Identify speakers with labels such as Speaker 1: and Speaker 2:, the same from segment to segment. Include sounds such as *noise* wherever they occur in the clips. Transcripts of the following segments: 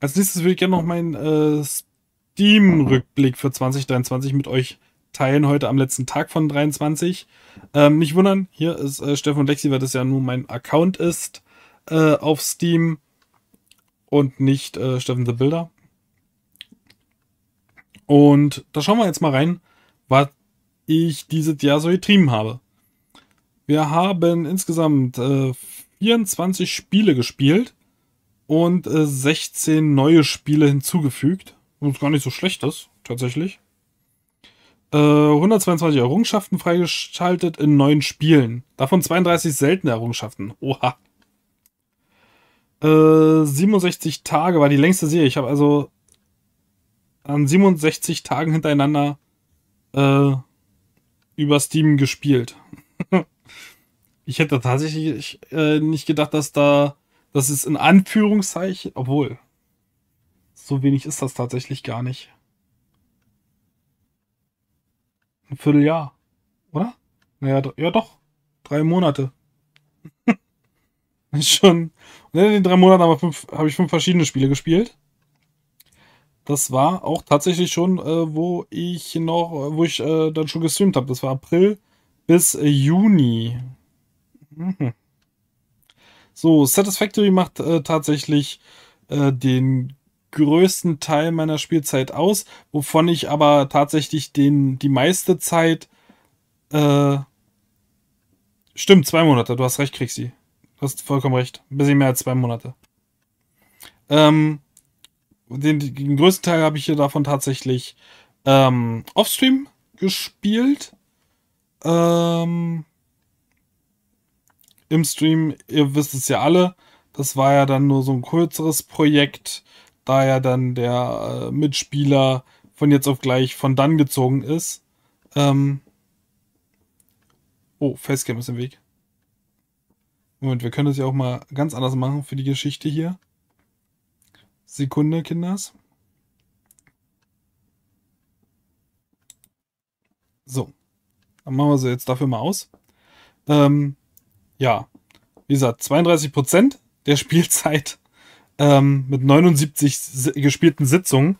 Speaker 1: Als nächstes würde ich gerne noch meinen äh, Steam-Rückblick für 2023 mit euch teilen, heute am letzten Tag von 23. Ähm, nicht wundern, hier ist äh, Stefan Lexi, weil das ja nun mein Account ist äh, auf Steam und nicht äh, Steffen the Builder. Und da schauen wir jetzt mal rein, was ich dieses Jahr so getrieben habe. Wir haben insgesamt äh, 24 Spiele gespielt und äh, 16 neue Spiele hinzugefügt. Was gar nicht so schlecht ist, tatsächlich. Äh, 122 Errungenschaften freigeschaltet in neun Spielen. Davon 32 seltene Errungenschaften. Oha. Äh, 67 Tage war die längste Serie. Ich habe also an 67 Tagen hintereinander äh, über Steam gespielt. *laughs* ich hätte tatsächlich äh, nicht gedacht, dass da das ist in Anführungszeichen, obwohl, so wenig ist das tatsächlich gar nicht. Ein Vierteljahr, oder? Naja, ja doch. Drei Monate. *laughs* Schon. Und ne, in den drei Monaten habe hab ich fünf verschiedene Spiele gespielt. Das war auch tatsächlich schon, äh, wo ich noch, äh, wo ich äh, dann schon gestreamt habe. Das war April bis äh, Juni. Mhm. So, Satisfactory macht äh, tatsächlich äh, den größten Teil meiner Spielzeit aus, wovon ich aber tatsächlich den, die meiste Zeit. Äh, stimmt, zwei Monate, du hast recht, Krixi. Du hast vollkommen recht. Ein bisschen mehr als zwei Monate. Ähm, den, den größten Teil habe ich hier davon tatsächlich ähm, offstream gespielt. Ähm, im Stream, ihr wisst es ja alle, das war ja dann nur so ein kürzeres Projekt, da ja dann der äh, Mitspieler von jetzt auf gleich von dann gezogen ist. Ähm oh, Facecam ist im Weg. Moment, wir können das ja auch mal ganz anders machen für die Geschichte hier. Sekunde, Kinders. So. Dann machen wir sie jetzt dafür mal aus. Ähm, ja, wie gesagt, 32 Prozent der *laughs* Spielzeit ähm, mit 79 gespielten Sitzungen.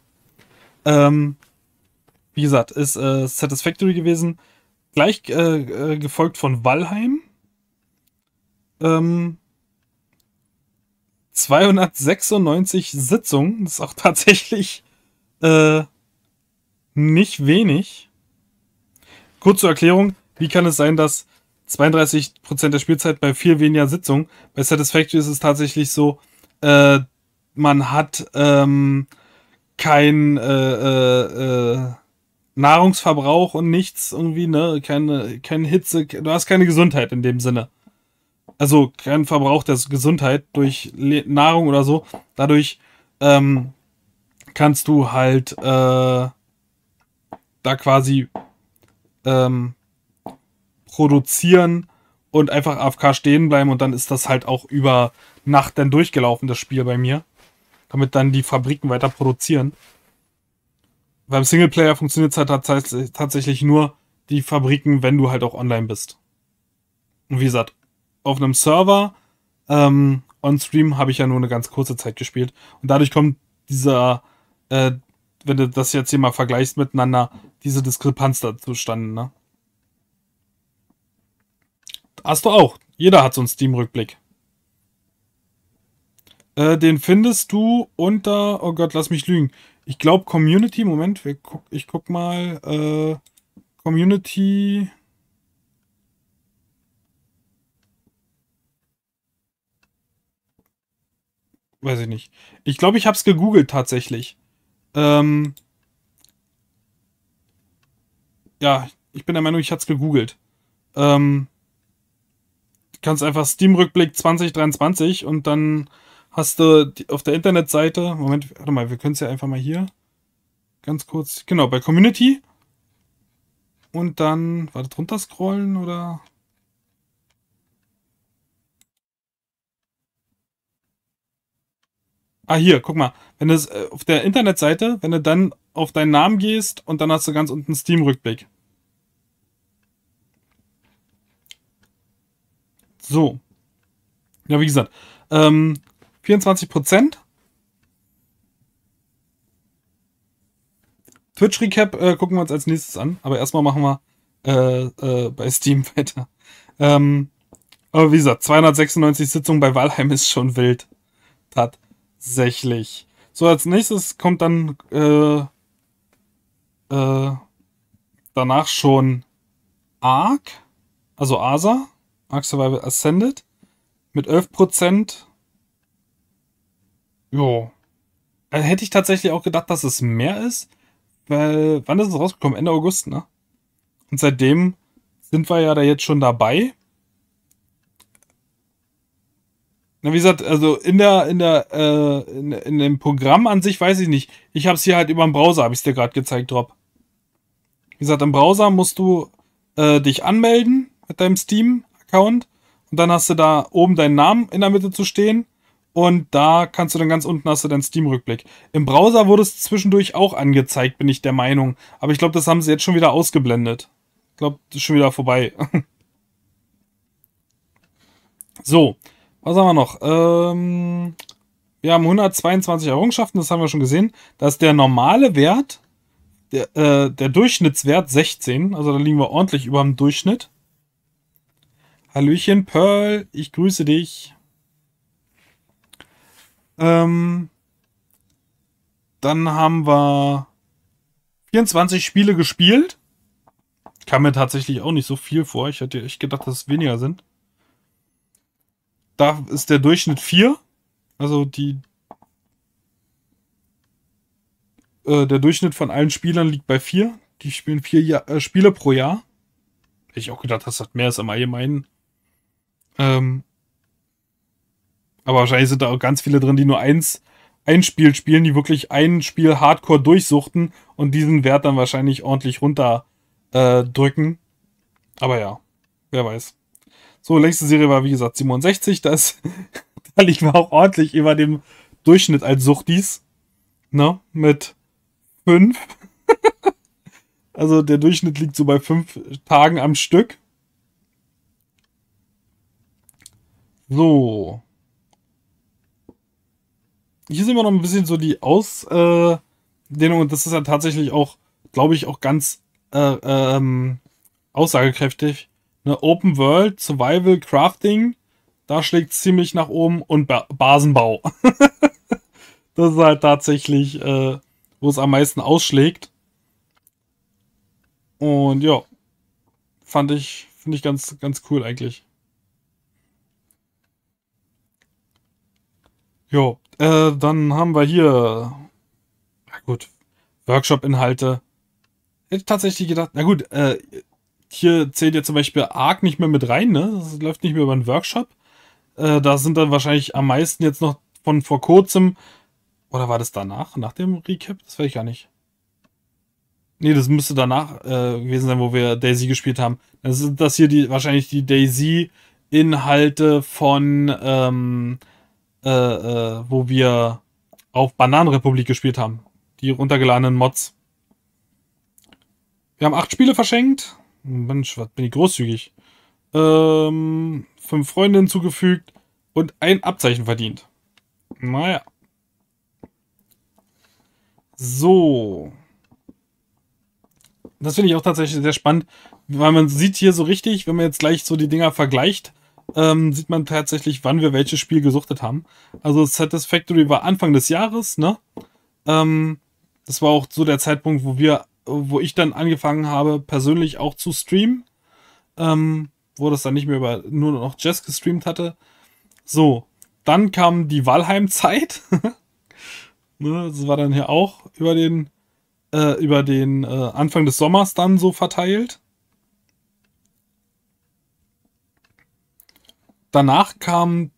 Speaker 1: Ähm, wie gesagt, ist äh, Satisfactory gewesen. Gleich äh, äh, gefolgt von Valheim. Ähm, 296 Sitzungen. Das ist auch *laughs* tatsächlich äh, nicht wenig. Kurz zur Erklärung, wie kann es sein, dass 32% der Spielzeit bei viel weniger Sitzungen. Bei Satisfactory ist es tatsächlich so, äh, man hat ähm, kein äh, äh, äh Nahrungsverbrauch und nichts irgendwie, ne? Keine, keine Hitze, du hast keine Gesundheit in dem Sinne. Also kein Verbrauch der Gesundheit durch Le Nahrung oder so. Dadurch ähm, kannst du halt äh, da quasi ähm, produzieren und einfach AFK stehen bleiben und dann ist das halt auch über Nacht dann durchgelaufen, das Spiel bei mir. Damit dann die Fabriken weiter produzieren. Beim Singleplayer funktioniert es halt tatsächlich nur die Fabriken, wenn du halt auch online bist. Und wie gesagt, auf einem Server ähm, on Stream habe ich ja nur eine ganz kurze Zeit gespielt. Und dadurch kommt dieser, äh, wenn du das jetzt hier mal vergleichst miteinander, diese Diskrepanz da zustande, ne? Hast du auch. Jeder hat so einen Steam-Rückblick. Äh, den findest du unter, oh Gott, lass mich lügen. Ich glaube Community, Moment, guck, ich guck mal. Äh, Community. Weiß ich nicht. Ich glaube, ich habe es gegoogelt tatsächlich. Ähm, ja, ich bin der Meinung, ich hatte es gegoogelt. Ähm, kannst einfach Steam-Rückblick 2023 und dann hast du auf der Internetseite, Moment, warte mal, wir können es ja einfach mal hier ganz kurz, genau, bei Community und dann, warte, drunter scrollen oder? Ah, hier, guck mal, wenn du äh, auf der Internetseite, wenn du dann auf deinen Namen gehst und dann hast du ganz unten Steam-Rückblick. So. Ja, wie gesagt, ähm, 24 Prozent. Twitch-Recap äh, gucken wir uns als nächstes an, aber erstmal machen wir äh, äh, bei Steam *laughs* weiter. Ähm, aber wie gesagt, 296 Sitzungen bei Valheim ist schon wild. Tatsächlich. So, als nächstes kommt dann äh, äh, danach schon Ark, also Asa. Ark Survival Ascended mit 11%. Jo. Also hätte ich tatsächlich auch gedacht, dass es mehr ist, weil wann ist es rausgekommen? Ende August, ne? Und seitdem sind wir ja da jetzt schon dabei. Na, wie gesagt, also in der, in der, äh, in, in dem Programm an sich weiß ich nicht. Ich habe es hier halt über den Browser, habe ich es dir gerade gezeigt, Drop. Wie gesagt, im Browser musst du äh, dich anmelden mit deinem Steam Account und dann hast du da oben deinen Namen in der Mitte zu stehen und da kannst du dann ganz unten hast du deinen Steam-Rückblick. Im Browser wurde es zwischendurch auch angezeigt, bin ich der Meinung. Aber ich glaube, das haben sie jetzt schon wieder ausgeblendet. Ich glaube, das ist schon wieder vorbei. *laughs* so, was haben wir noch? Ähm, wir haben 122 Errungenschaften, das haben wir schon gesehen. Da ist der normale Wert, der, äh, der Durchschnittswert 16, also da liegen wir ordentlich über dem Durchschnitt. Hallöchen, Pearl, ich grüße dich. Ähm, dann haben wir 24 Spiele gespielt. Kam mir tatsächlich auch nicht so viel vor. Ich hätte echt gedacht, dass es weniger sind. Da ist der Durchschnitt 4. Also die. Äh, der Durchschnitt von allen Spielern liegt bei 4. Die spielen 4 ja äh, Spiele pro Jahr. Hätte ich auch gedacht, dass das mehr ist im Allgemeinen. Ähm, aber wahrscheinlich sind da auch ganz viele drin, die nur eins, ein Spiel spielen, die wirklich ein Spiel hardcore durchsuchten und diesen Wert dann wahrscheinlich ordentlich runter äh, drücken. Aber ja, wer weiß. So, längste Serie war wie gesagt 67. Das, *laughs* da liegen wir auch ordentlich über dem Durchschnitt als Suchtis. Ne? Mit 5. *laughs* also der Durchschnitt liegt so bei 5 Tagen am Stück. So. Hier sehen wir noch ein bisschen so die Ausdehnung äh, und das ist ja tatsächlich auch, glaube ich, auch ganz äh, ähm, aussagekräftig. Eine Open World, Survival, Crafting, da schlägt ziemlich nach oben und ba Basenbau. *laughs* das ist halt tatsächlich, äh, wo es am meisten ausschlägt. Und ja, fand ich, finde ich ganz, ganz cool eigentlich. Jo, äh, dann haben wir hier, na gut, Workshop-Inhalte. Hätte tatsächlich gedacht, na gut, äh, hier zählt ja zum Beispiel ARC nicht mehr mit rein, ne? Das läuft nicht mehr über einen Workshop. Äh, da sind dann wahrscheinlich am meisten jetzt noch von vor kurzem, oder war das danach, nach dem Recap? Das weiß ich gar nicht. Nee, das müsste danach äh, gewesen sein, wo wir Daisy gespielt haben. Das sind das hier die, wahrscheinlich die Daisy-Inhalte von ähm, äh, äh, wo wir auf Bananenrepublik gespielt haben. Die runtergeladenen Mods. Wir haben acht Spiele verschenkt. Mensch, was bin ich großzügig. Ähm, fünf Freunde hinzugefügt und ein Abzeichen verdient. Naja. So. Das finde ich auch tatsächlich sehr spannend, weil man sieht hier so richtig, wenn man jetzt gleich so die Dinger vergleicht, ähm, sieht man tatsächlich, wann wir welches Spiel gesuchtet haben. Also Satisfactory war Anfang des Jahres, ne? Ähm, das war auch so der Zeitpunkt, wo wir, wo ich dann angefangen habe, persönlich auch zu streamen. Ähm, wo das dann nicht mehr über nur noch Jazz gestreamt hatte. So, dann kam die Walheim-Zeit. *laughs* ne, das war dann hier auch über den, äh, über den äh, Anfang des Sommers dann so verteilt. danach kam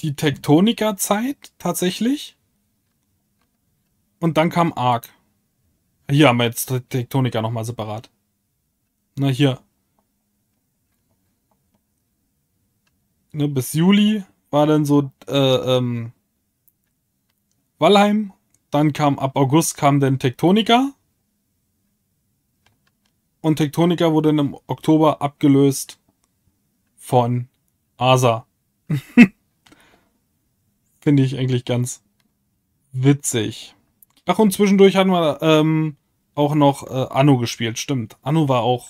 Speaker 1: die Tektonika-Zeit tatsächlich. Und dann kam Arc. Hier haben wir jetzt Tektonika nochmal separat. Na, hier. Ne, bis Juli war dann so äh, ähm, Valheim. Dann kam ab August kam dann Tektonika. Und Tektonika wurde dann im Oktober abgelöst von Asa. *laughs* Finde ich eigentlich ganz witzig. Ach, und zwischendurch hatten wir ähm, auch noch äh, Anno gespielt, stimmt. Anno war auch,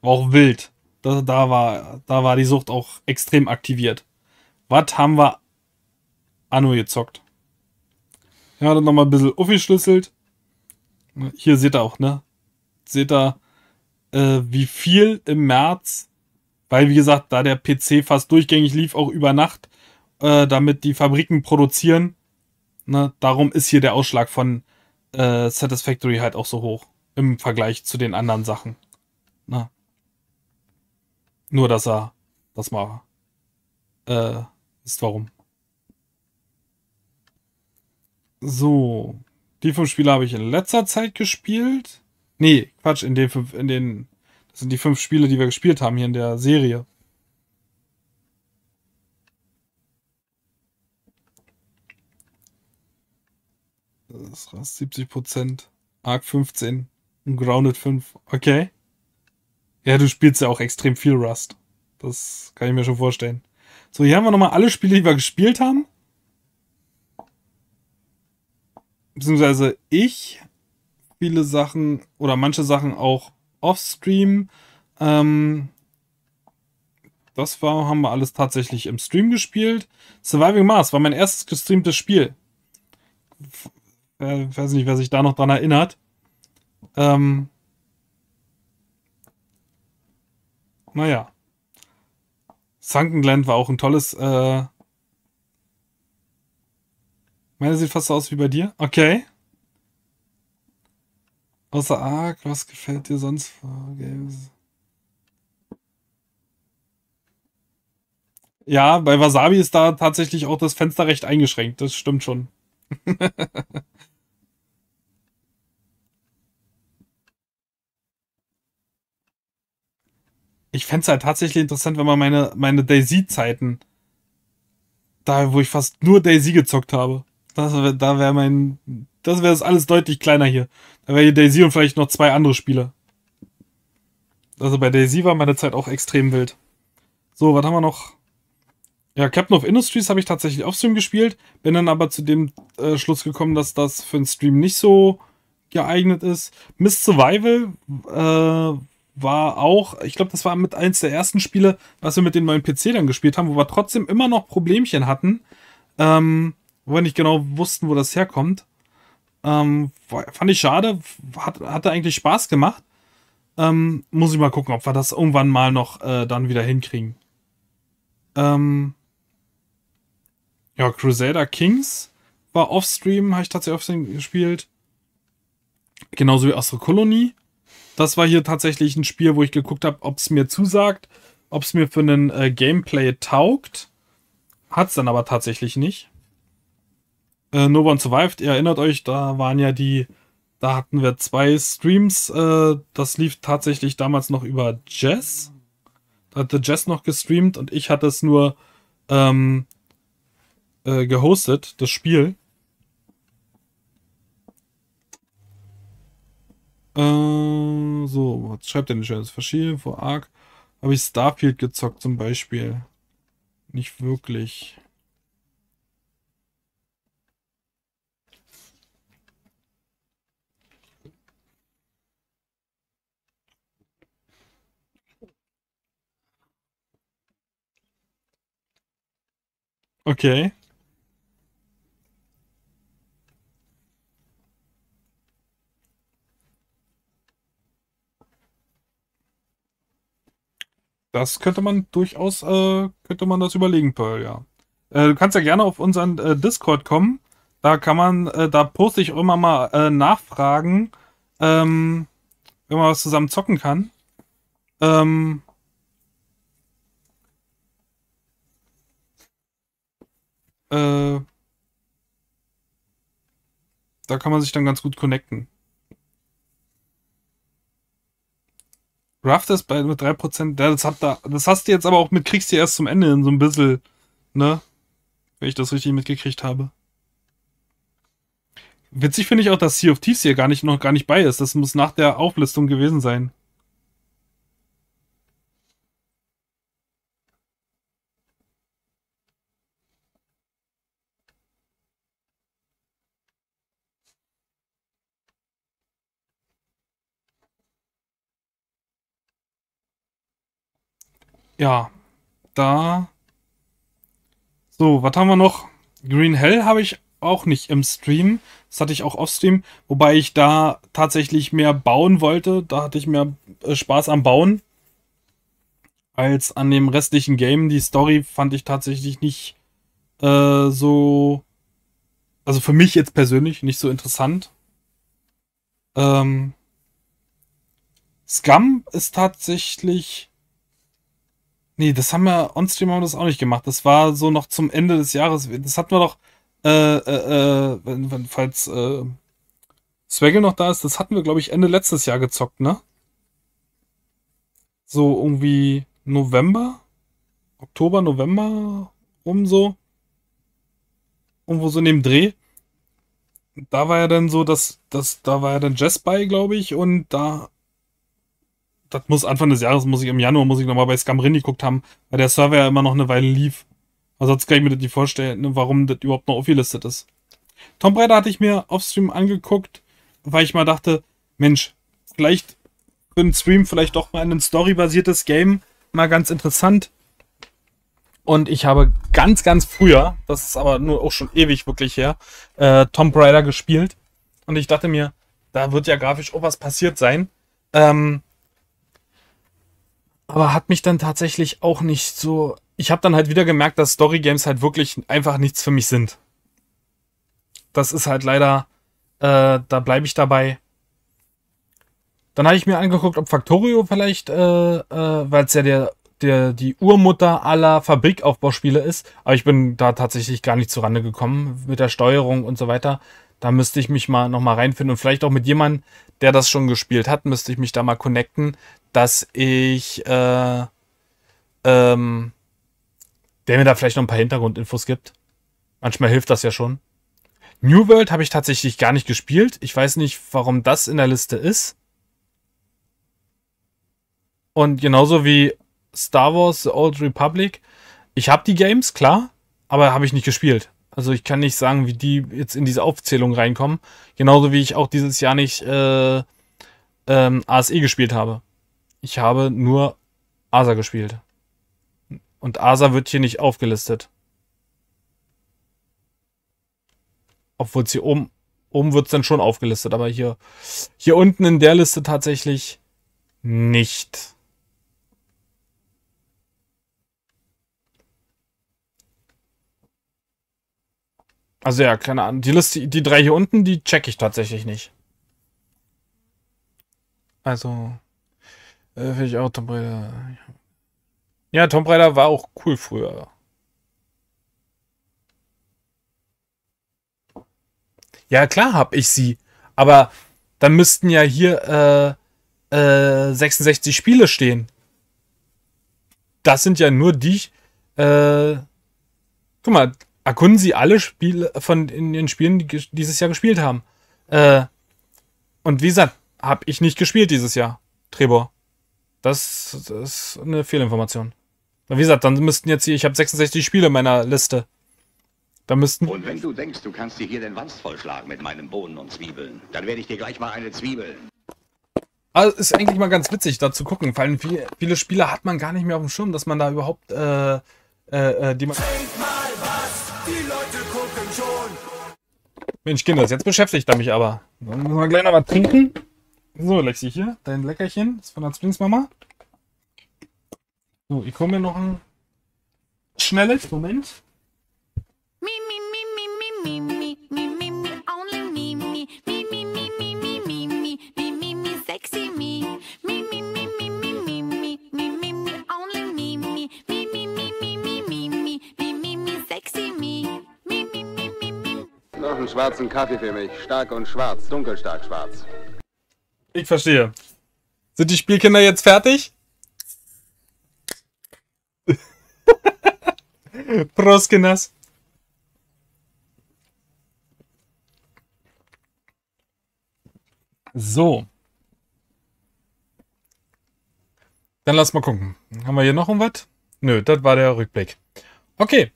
Speaker 1: war auch wild. Da, da, war, da war die Sucht auch extrem aktiviert. Was haben wir Anno gezockt? Ja, dann nochmal ein bisschen aufgeschlüsselt. Hier seht ihr auch, ne? Seht ihr, äh, wie viel im März weil, wie gesagt, da der PC fast durchgängig lief, auch über Nacht, äh, damit die Fabriken produzieren, ne, darum ist hier der Ausschlag von äh, Satisfactory halt auch so hoch im Vergleich zu den anderen Sachen. Ne. Nur, dass er das mal äh, ist, warum. So. Die fünf Spiele habe ich in letzter Zeit gespielt. Nee, Quatsch, in den, fünf, in den sind die fünf Spiele, die wir gespielt haben hier in der Serie. Das rast 70 Prozent. Arc 15 und Grounded 5. Okay. Ja, du spielst ja auch extrem viel Rust. Das kann ich mir schon vorstellen. So, hier haben wir nochmal alle Spiele, die wir gespielt haben. Beziehungsweise ich viele Sachen oder manche Sachen auch Offstream. Ähm, das war, haben wir alles tatsächlich im Stream gespielt. Surviving Mars war mein erstes gestreamtes Spiel. Äh, weiß nicht, wer sich da noch dran erinnert. Ähm, naja. Sunken Land war auch ein tolles. Äh, meine sieht fast aus wie bei dir. Okay. Außer Ark, was gefällt dir sonst vor Games? Ja, bei Wasabi ist da tatsächlich auch das Fenster recht eingeschränkt. Das stimmt schon. *laughs* ich fände es halt tatsächlich interessant, wenn man meine, meine Daisy-Zeiten, da wo ich fast nur Daisy gezockt habe, das, da wäre mein das wäre das alles deutlich kleiner hier. Da wäre hier Daisy und vielleicht noch zwei andere Spieler. Also bei Daisy war meine Zeit auch extrem wild. So, was haben wir noch? Ja, Captain of Industries habe ich tatsächlich auf Stream gespielt, bin dann aber zu dem äh, Schluss gekommen, dass das für den Stream nicht so geeignet ist. Miss Survival äh, war auch, ich glaube, das war mit eins der ersten Spiele, was wir mit dem neuen PC dann gespielt haben, wo wir trotzdem immer noch Problemchen hatten, ähm, wo wir nicht genau wussten, wo das herkommt. Ähm, fand ich schade, hat, hatte eigentlich Spaß gemacht. Ähm, muss ich mal gucken, ob wir das irgendwann mal noch äh, dann wieder hinkriegen. Ähm, ja, Crusader Kings war offstream, habe ich tatsächlich offstream gespielt. Genauso wie Astro Colony. Das war hier tatsächlich ein Spiel, wo ich geguckt habe, ob es mir zusagt, ob es mir für einen äh, Gameplay taugt. Hat es dann aber tatsächlich nicht äh, No One Survived, ihr erinnert euch, da waren ja die, da hatten wir zwei Streams. Äh, das lief tatsächlich damals noch über Jazz. Da hatte Jazz noch gestreamt und ich hatte es nur ähm, äh, gehostet, das Spiel. Äh, so, was schreibt denn schönes? Verschieden vor Arc. Habe ich Starfield gezockt zum Beispiel? Nicht wirklich. Okay. Das könnte man durchaus, äh, könnte man das überlegen, Pearl, ja. Äh, du kannst ja gerne auf unseren äh, Discord kommen. Da kann man, äh, da poste ich auch immer mal äh, Nachfragen, ähm, wenn man was zusammen zocken kann. Ähm, Äh, da kann man sich dann ganz gut connecten. Raft ist bei mit 3%. Ja, das, hat da, das hast du jetzt aber auch mit kriegst du erst zum Ende in so ein bisschen, ne? Wenn ich das richtig mitgekriegt habe. Witzig finde ich auch, dass Sea of Thieves hier gar nicht, noch gar nicht bei ist. Das muss nach der Auflistung gewesen sein. Ja, da. So, was haben wir noch? Green Hell habe ich auch nicht im Stream. Das hatte ich auch off-Stream, wobei ich da tatsächlich mehr bauen wollte. Da hatte ich mehr äh, Spaß am Bauen als an dem restlichen Game. Die Story fand ich tatsächlich nicht äh, so, also für mich jetzt persönlich nicht so interessant. Ähm, Scum ist tatsächlich Nee, das haben wir onstream haben wir das auch nicht gemacht. Das war so noch zum Ende des Jahres. Das hatten wir doch, äh, äh, äh wenn, wenn, falls äh, Swaggle noch da ist, das hatten wir, glaube ich, Ende letztes Jahr gezockt, ne? So irgendwie November, Oktober, November um so. Irgendwo so in dem Dreh. Da war ja dann so, dass, dass da war ja dann Jazz bei, glaube ich, und da das muss Anfang des Jahres, muss ich im Januar, muss ich nochmal bei Scamrin geguckt haben, weil der Server ja immer noch eine Weile lief. Also sonst kann ich mir das nicht vorstellen, ne, warum das überhaupt noch aufgelistet ist. Tom Raider hatte ich mir auf Stream angeguckt, weil ich mal dachte, Mensch, vielleicht für einen Stream vielleicht doch mal ein storybasiertes Game mal ganz interessant. Und ich habe ganz, ganz früher, das ist aber nur auch schon ewig wirklich her, äh, Tomb Raider gespielt. Und ich dachte mir, da wird ja grafisch auch was passiert sein. Ähm, aber hat mich dann tatsächlich auch nicht so. Ich habe dann halt wieder gemerkt, dass Story Games halt wirklich einfach nichts für mich sind. Das ist halt leider, äh, da bleibe ich dabei. Dann habe ich mir angeguckt, ob Factorio vielleicht, äh, äh, weil es ja der, der, die Urmutter aller Fabrikaufbauspiele ist, aber ich bin da tatsächlich gar nicht zurande gekommen mit der Steuerung und so weiter. Da müsste ich mich mal nochmal reinfinden und vielleicht auch mit jemandem, der das schon gespielt hat, müsste ich mich da mal connecten, dass ich äh, ähm, der mir da vielleicht noch ein paar Hintergrundinfos gibt. Manchmal hilft das ja schon. New World habe ich tatsächlich gar nicht gespielt. Ich weiß nicht, warum das in der Liste ist. Und genauso wie Star Wars The Old Republic. Ich habe die Games, klar, aber habe ich nicht gespielt. Also ich kann nicht sagen, wie die jetzt in diese Aufzählung reinkommen. Genauso wie ich auch dieses Jahr nicht äh, ähm, ASE gespielt habe ich habe nur Asa gespielt. Und Asa wird hier nicht aufgelistet. Obwohl es hier oben, oben wird es dann schon aufgelistet, aber hier, hier unten in der Liste tatsächlich nicht. Also ja, keine Ahnung. Die Liste, die drei hier unten, die checke ich tatsächlich nicht. Also. Äh, Finde ich auch Tomb Raider. Ja, Tomb Raider war auch cool früher. Ja, klar habe ich sie. Aber dann müssten ja hier äh, äh, 66 Spiele stehen. Das sind ja nur die. Äh, guck mal, erkunden sie alle Spiele von in den Spielen, die dieses Jahr gespielt haben. Äh, und wie gesagt, habe ich nicht gespielt dieses Jahr, Trebor. Das, das ist eine Fehlinformation. Wie gesagt, dann müssten jetzt hier, ich habe 66 Spiele in meiner Liste. Da müssten. Und wenn du denkst, du kannst dir hier den Wanst vollschlagen mit meinen Bohnen und Zwiebeln, dann werde ich dir gleich mal eine Zwiebel. Also ist eigentlich mal ganz witzig, da zu gucken. Vor allem viele, viele Spieler hat man gar nicht mehr auf dem Schirm, dass man da überhaupt äh, äh, äh die man. Mensch, Kinders, jetzt beschäftigt er mich aber. Dann müssen wir gleich noch was trinken. So, Lexi, hier, dein Leckerchen ist von der Zwingsmama. So, ich komme mir noch ein schnelles Moment. Noch einen schwarzen Kaffee für mich, stark und schwarz, dunkelstark schwarz. Ich verstehe. Sind die Spielkinder jetzt fertig? *laughs* Prost, Kinders. So. Dann lass mal gucken. Haben wir hier noch irgendwas? Nö, das war der Rückblick. Okay.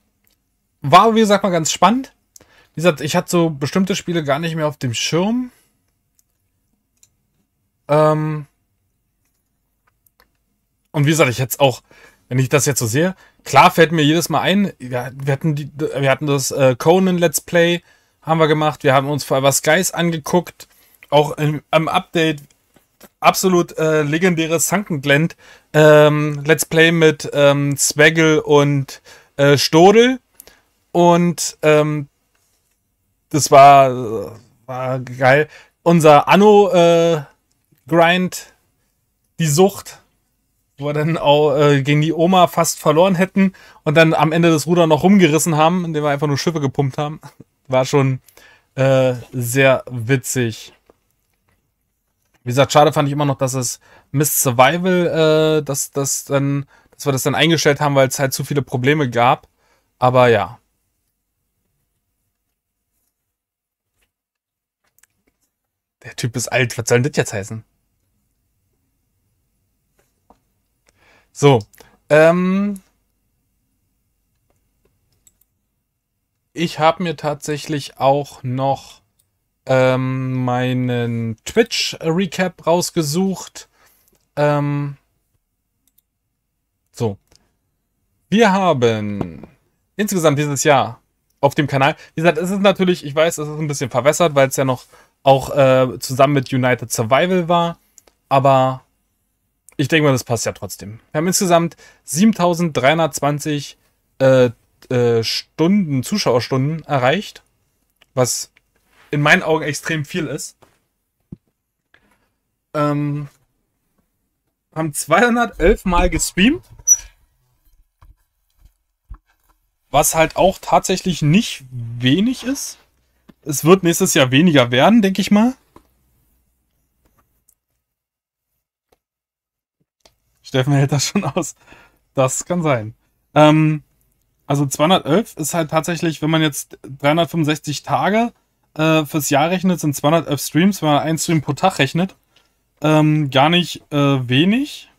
Speaker 1: War, wie gesagt, mal ganz spannend. Wie gesagt, ich hatte so bestimmte Spiele gar nicht mehr auf dem Schirm. Ähm und wie gesagt, ich hätte es auch, wenn ich das jetzt so sehe, klar fällt mir jedes Mal ein, wir hatten, die, wir hatten das äh, Conan Let's Play, haben wir gemacht, wir haben uns vor was Guys angeguckt, auch im, im Update absolut äh, legendäres Sunken ähm, Let's Play mit ähm, Swaggle und äh, Stodel und ähm, das war, äh, war geil. Unser Anno äh, Grind, die Sucht, wo wir dann auch äh, gegen die Oma fast verloren hätten und dann am Ende das Ruder noch rumgerissen haben, indem wir einfach nur Schiffe gepumpt haben. *laughs* War schon äh, sehr witzig. Wie gesagt, schade fand ich immer noch, dass es Miss Survival, äh, dass, dass, dann, dass wir das dann eingestellt haben, weil es halt zu viele Probleme gab. Aber ja. Der Typ ist alt, was soll denn das jetzt heißen? So. Ähm, ich habe mir tatsächlich auch noch ähm, meinen Twitch-Recap rausgesucht. Ähm, so. Wir haben insgesamt dieses Jahr auf dem Kanal, wie gesagt, es ist natürlich, ich weiß, es ist ein bisschen verwässert, weil es ja noch auch äh, zusammen mit United Survival war, aber ich denke mal, das passt ja trotzdem. Wir haben insgesamt 7320 äh, äh, Stunden, Zuschauerstunden erreicht, was in meinen Augen extrem viel ist. Ähm, haben 211 Mal gestreamt. Was halt auch tatsächlich nicht wenig ist. Es wird nächstes Jahr weniger werden, denke ich mal. Steffen hält das schon aus. Das kann sein. Ähm, also 211 ist halt tatsächlich, wenn man jetzt 365 Tage äh, fürs Jahr rechnet, sind 211 Streams, wenn man einen Stream pro Tag rechnet, ähm, gar nicht äh, wenig.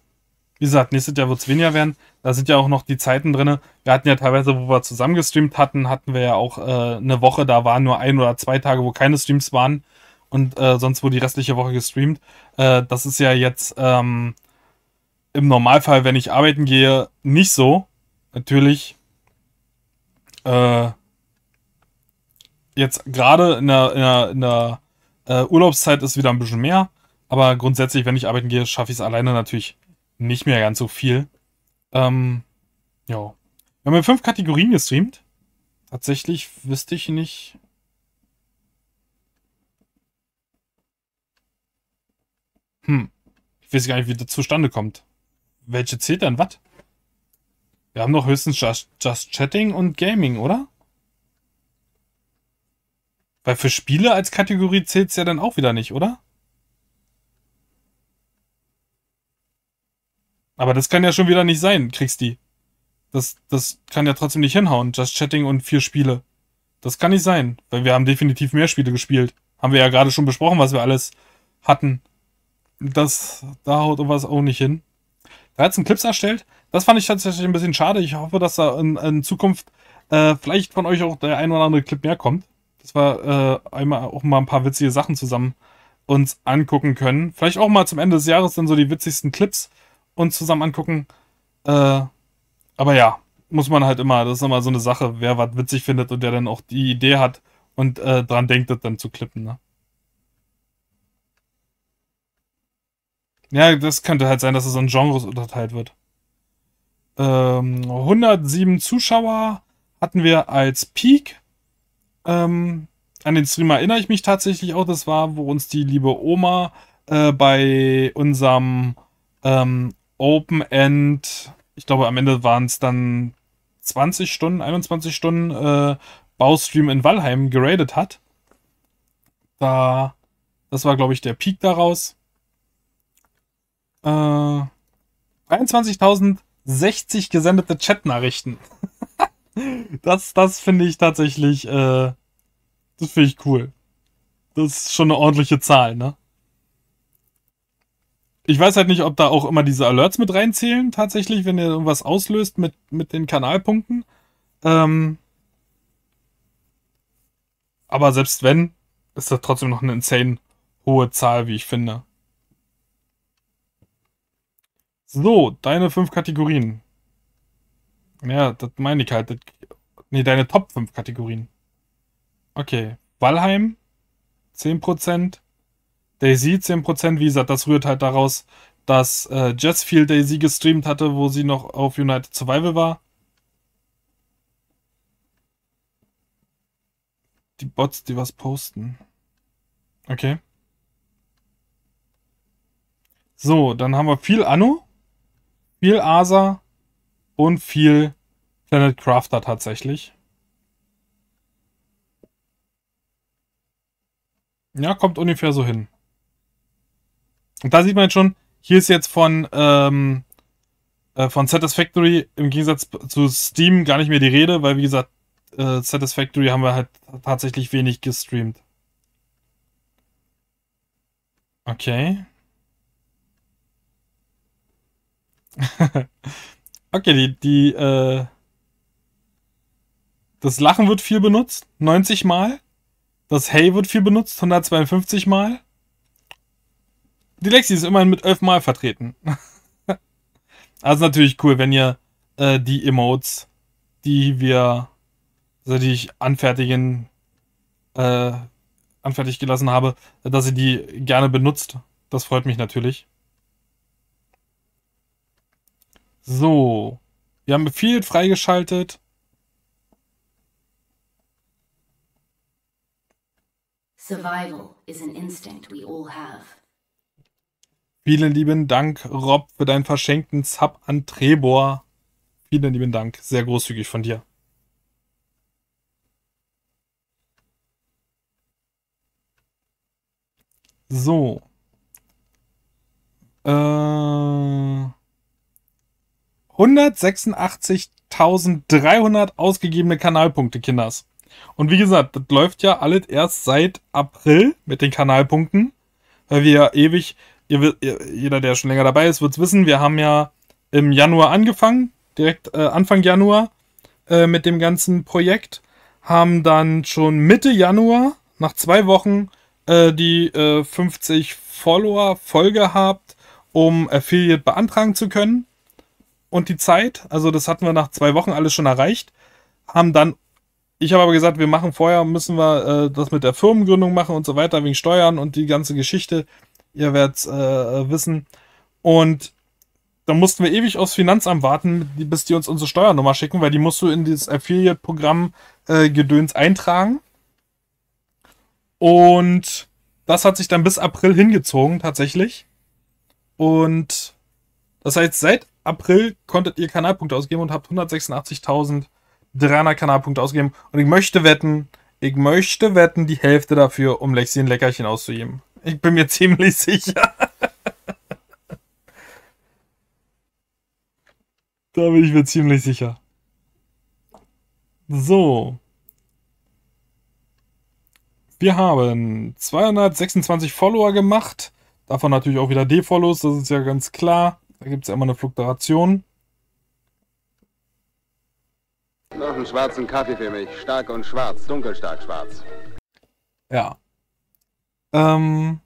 Speaker 1: Wie gesagt, nächstes Jahr wird es weniger werden. Da sind ja auch noch die Zeiten drin. Wir hatten ja teilweise, wo wir zusammen gestreamt hatten, hatten wir ja auch äh, eine Woche, da waren nur ein oder zwei Tage, wo keine Streams waren und äh, sonst wurde die restliche Woche gestreamt. Äh, das ist ja jetzt ähm, im Normalfall, wenn ich arbeiten gehe, nicht so. Natürlich. Äh, jetzt gerade in der, in der, in der äh, Urlaubszeit ist wieder ein bisschen mehr. Aber grundsätzlich, wenn ich arbeiten gehe, schaffe ich es alleine natürlich nicht mehr ganz so viel. Ähm, ja. Wir haben ja fünf Kategorien gestreamt. Tatsächlich wüsste ich nicht. Hm. Ich weiß gar nicht, wie das zustande kommt welche zählt denn was? Wir haben doch höchstens Just, Just Chatting und Gaming, oder? Weil für Spiele als Kategorie zählt es ja dann auch wieder nicht, oder? Aber das kann ja schon wieder nicht sein, kriegst die. Das, das kann ja trotzdem nicht hinhauen. Just Chatting und vier Spiele. Das kann nicht sein, weil wir haben definitiv mehr Spiele gespielt. Haben wir ja gerade schon besprochen, was wir alles hatten. Das, da haut was auch nicht hin. 13 Clips erstellt. Das fand ich tatsächlich ein bisschen schade. Ich hoffe, dass da in, in Zukunft äh, vielleicht von euch auch der ein oder andere Clip mehr kommt. Dass wir äh, einmal auch mal ein paar witzige Sachen zusammen uns angucken können. Vielleicht auch mal zum Ende des Jahres dann so die witzigsten Clips uns zusammen angucken. Äh, aber ja, muss man halt immer, das ist immer so eine Sache, wer was witzig findet und der dann auch die Idee hat und äh, dran denkt, das dann zu klippen. Ne? Ja, das könnte halt sein, dass es in Genres unterteilt wird. Ähm, 107 Zuschauer hatten wir als Peak. Ähm, an den Stream erinnere ich mich tatsächlich auch. Das war, wo uns die liebe Oma äh, bei unserem ähm, Open End, ich glaube am Ende waren es dann 20 Stunden, 21 Stunden äh, Baustream in Valheim geradet hat. Da, das war, glaube ich, der Peak daraus äh, 23.060 gesendete Chatnachrichten. *laughs* das das finde ich tatsächlich, äh, das finde ich cool. Das ist schon eine ordentliche Zahl, ne? Ich weiß halt nicht, ob da auch immer diese Alerts mit reinzählen, tatsächlich, wenn ihr irgendwas auslöst mit, mit den Kanalpunkten. Ähm, aber selbst wenn, ist das trotzdem noch eine insane hohe Zahl, wie ich finde. So, deine fünf Kategorien. Ja, das meine ich halt. Das, nee, deine Top 5 Kategorien. Okay. Valheim 10%. Daisy 10%. Wie gesagt, das rührt halt daraus, dass äh, Jess Daisy gestreamt hatte, wo sie noch auf United Survival war. Die Bots, die was posten. Okay. So, dann haben wir viel Anno. Viel Asa und viel Planet Crafter tatsächlich. Ja, kommt ungefähr so hin. Und da sieht man jetzt schon, hier ist jetzt von, ähm, äh, von Satisfactory im Gegensatz zu Steam gar nicht mehr die Rede, weil wie gesagt, äh, Satisfactory haben wir halt tatsächlich wenig gestreamt. Okay. *laughs* okay, die, die, äh, das Lachen wird viel benutzt, 90 Mal. Das Hey wird viel benutzt, 152 Mal. Die Lexi ist immerhin mit 11 Mal vertreten. *laughs* also natürlich cool, wenn ihr äh, die Emotes, die wir, also die ich anfertigen, äh, anfertig gelassen habe, dass ihr die gerne benutzt. Das freut mich natürlich. So. Wir haben Field freigeschaltet. Survival is an instinct we all have. Vielen lieben Dank, Rob, für deinen verschenkten Sub an Trebor. Vielen lieben Dank. Sehr großzügig von dir. So. Äh. 186.300 ausgegebene Kanalpunkte, Kinders. Und wie gesagt, das läuft ja alles erst seit April mit den Kanalpunkten, weil wir ja ewig, ihr, jeder, der schon länger dabei ist, wird es wissen, wir haben ja im Januar angefangen, direkt äh, Anfang Januar äh, mit dem ganzen Projekt, haben dann schon Mitte Januar, nach zwei Wochen, äh, die 50 äh, Follower voll gehabt, um Affiliate beantragen zu können und die Zeit. Also das hatten wir nach zwei Wochen alles schon erreicht. Haben dann, ich habe aber gesagt, wir machen vorher, müssen wir äh, das mit der Firmengründung machen und so weiter, wegen Steuern und die ganze Geschichte. Ihr werdet es äh, wissen. Und da mussten wir ewig aufs Finanzamt warten, bis die uns unsere Steuernummer schicken, weil die musst du in dieses Affiliate-Programm äh, Gedöns eintragen. Und das hat sich dann bis April hingezogen, tatsächlich. Und das heißt, seit April konntet ihr Kanalpunkte ausgeben und habt 186.300 Kanalpunkte ausgeben. Und ich möchte wetten, ich möchte wetten, die Hälfte dafür, um Lexi ein Leckerchen auszugeben. Ich bin mir *laughs* ziemlich sicher. da bin ich mir ziemlich sicher. So. Wir haben 226 Follower gemacht. Davon natürlich auch wieder D-Follows, das ist ja ganz klar. Da gibt es immer eine Fluktuation. Noch einen schwarzen Kaffee für mich. Stark und schwarz. Dunkelstark schwarz. Ja. Ähm,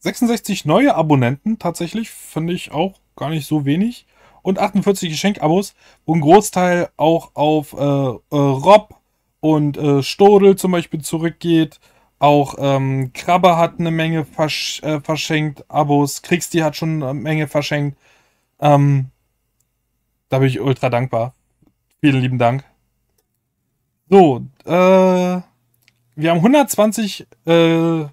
Speaker 1: 66 neue Abonnenten tatsächlich. Finde ich auch gar nicht so wenig. Und 48 Geschenkabos, wo ein Großteil auch auf äh, äh, Rob und äh, Stodel zum Beispiel zurückgeht. Auch ähm, Krabbe hat eine Menge versch äh, verschenkt, Abos, Kriegsti hat schon eine Menge verschenkt. Ähm, da bin ich ultra dankbar. Vielen lieben Dank. So, äh, wir haben 120 äh, äh,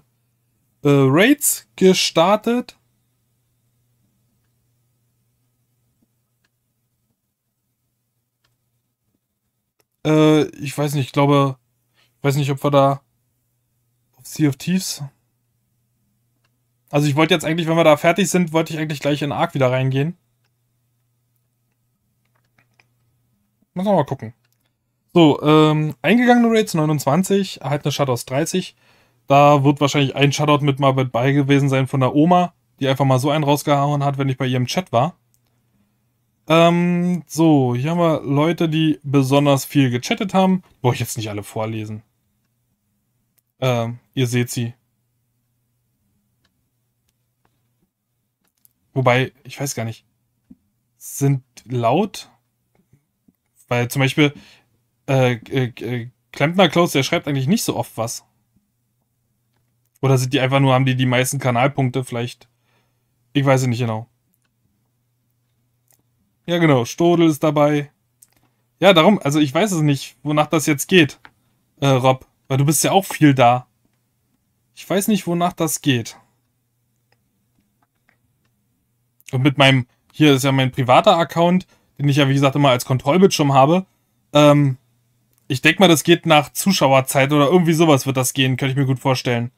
Speaker 1: Raids gestartet. Äh, ich weiß nicht, ich glaube, ich weiß nicht, ob wir da Sea of Thieves. Also ich wollte jetzt eigentlich, wenn wir da fertig sind, wollte ich eigentlich gleich in Ark wieder reingehen. Muss wir mal gucken. So, ähm, eingegangene Raids 29, erhaltene Shutouts 30. Da wird wahrscheinlich ein Shutout mit mal bei gewesen sein von der Oma, die einfach mal so einen rausgehauen hat, wenn ich bei ihrem Chat war. Ähm, so, hier haben wir Leute, die besonders viel gechattet haben. Brauche ich jetzt nicht alle vorlesen. Ähm, ihr seht sie. Wobei, ich weiß gar nicht, sind laut, weil zum Beispiel äh, äh, Klempner Klaus, der schreibt eigentlich nicht so oft was. Oder sind die einfach nur, haben die die meisten Kanalpunkte vielleicht? Ich weiß es nicht genau. Ja, genau. Stodel ist dabei. Ja, darum, also ich weiß es nicht, wonach das jetzt geht, äh, Rob. Weil du bist ja auch viel da. Ich weiß nicht, wonach das geht. Und mit meinem, hier ist ja mein privater Account, den ich ja wie gesagt immer als Kontrollbildschirm habe. Ähm, ich denke mal, das geht nach Zuschauerzeit oder irgendwie sowas wird das gehen, könnte ich mir gut vorstellen.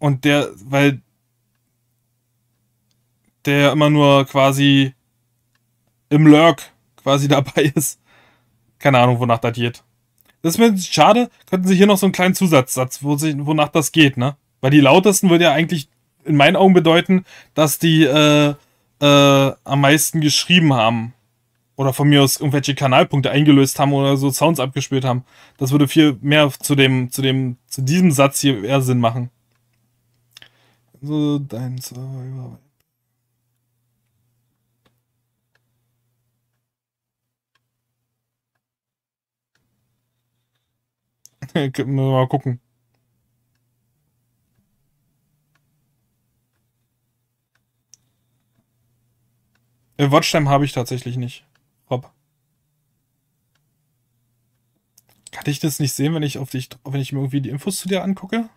Speaker 1: Und der, weil der immer nur quasi im Lurk quasi *laughs* dabei ist. Keine Ahnung, wonach das geht. Das ist mir schade, könnten sie hier noch so einen kleinen Zusatzsatz, wo sich, wonach das geht, ne? Weil die lautesten würde ja eigentlich in meinen Augen bedeuten, dass die äh, äh, am meisten geschrieben haben. Oder von mir aus irgendwelche Kanalpunkte eingelöst haben oder so Sounds abgespielt haben. Das würde viel mehr zu dem, zu dem, zu diesem Satz hier eher Sinn machen. So, dein Server *laughs* mal gucken. Äh, Watchtime habe ich tatsächlich nicht. Rob. Kann ich das nicht sehen, wenn ich auf dich, wenn ich mir irgendwie die Infos zu dir angucke?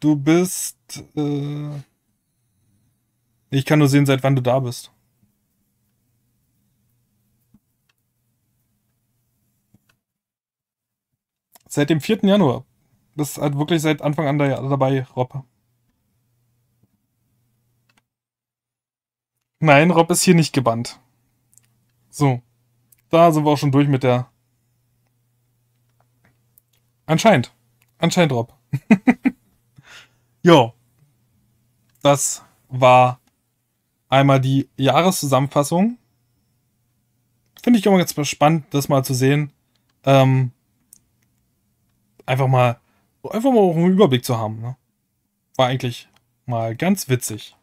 Speaker 1: du bist. Äh, ich kann nur sehen, seit wann du da bist. Seit dem 4. Januar. Bist halt wirklich seit Anfang an dabei, Rob. Nein, Rob ist hier nicht gebannt. So. Da sind wir auch schon durch mit der. Anscheinend. Anscheinend, Rob. *laughs* Jo, das war einmal die Jahreszusammenfassung. Finde ich immer ganz spannend, das mal zu sehen. Ähm, einfach mal, einfach mal auch einen Überblick zu haben. Ne? War eigentlich mal ganz witzig.